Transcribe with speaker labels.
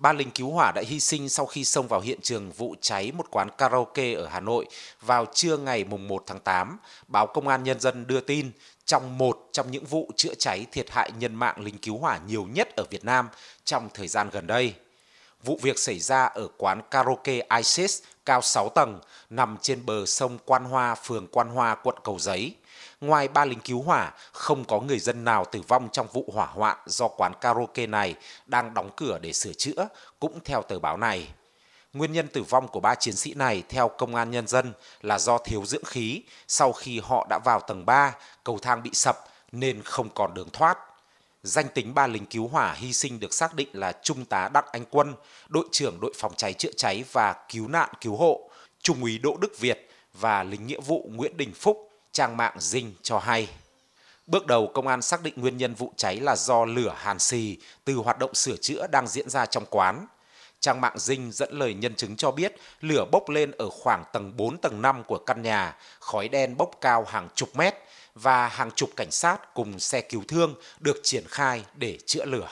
Speaker 1: ba lính cứu hỏa đã hy sinh sau khi xông vào hiện trường vụ cháy một quán karaoke ở Hà Nội vào trưa ngày 1 tháng 8. Báo Công an Nhân dân đưa tin trong một trong những vụ chữa cháy thiệt hại nhân mạng lính cứu hỏa nhiều nhất ở Việt Nam trong thời gian gần đây. Vụ việc xảy ra ở quán karaoke ISIS cao 6 tầng nằm trên bờ sông Quan Hoa, phường Quan Hoa, quận Cầu Giấy. Ngoài ba lính cứu hỏa, không có người dân nào tử vong trong vụ hỏa hoạn do quán karaoke này đang đóng cửa để sửa chữa, cũng theo tờ báo này. Nguyên nhân tử vong của ba chiến sĩ này theo công an nhân dân là do thiếu dưỡng khí sau khi họ đã vào tầng 3, cầu thang bị sập nên không còn đường thoát. Danh tính ba lính cứu hỏa hy sinh được xác định là Trung tá Đặng Anh Quân, đội trưởng đội phòng cháy chữa cháy và cứu nạn cứu hộ, Trung úy Đỗ Đức Việt và lính nghĩa vụ Nguyễn Đình Phúc, trang mạng Dinh cho hay. Bước đầu, công an xác định nguyên nhân vụ cháy là do lửa hàn xì từ hoạt động sửa chữa đang diễn ra trong quán – Trang mạng Dinh dẫn lời nhân chứng cho biết lửa bốc lên ở khoảng tầng 4 tầng 5 của căn nhà, khói đen bốc cao hàng chục mét và hàng chục cảnh sát cùng xe cứu thương được triển khai để chữa lửa.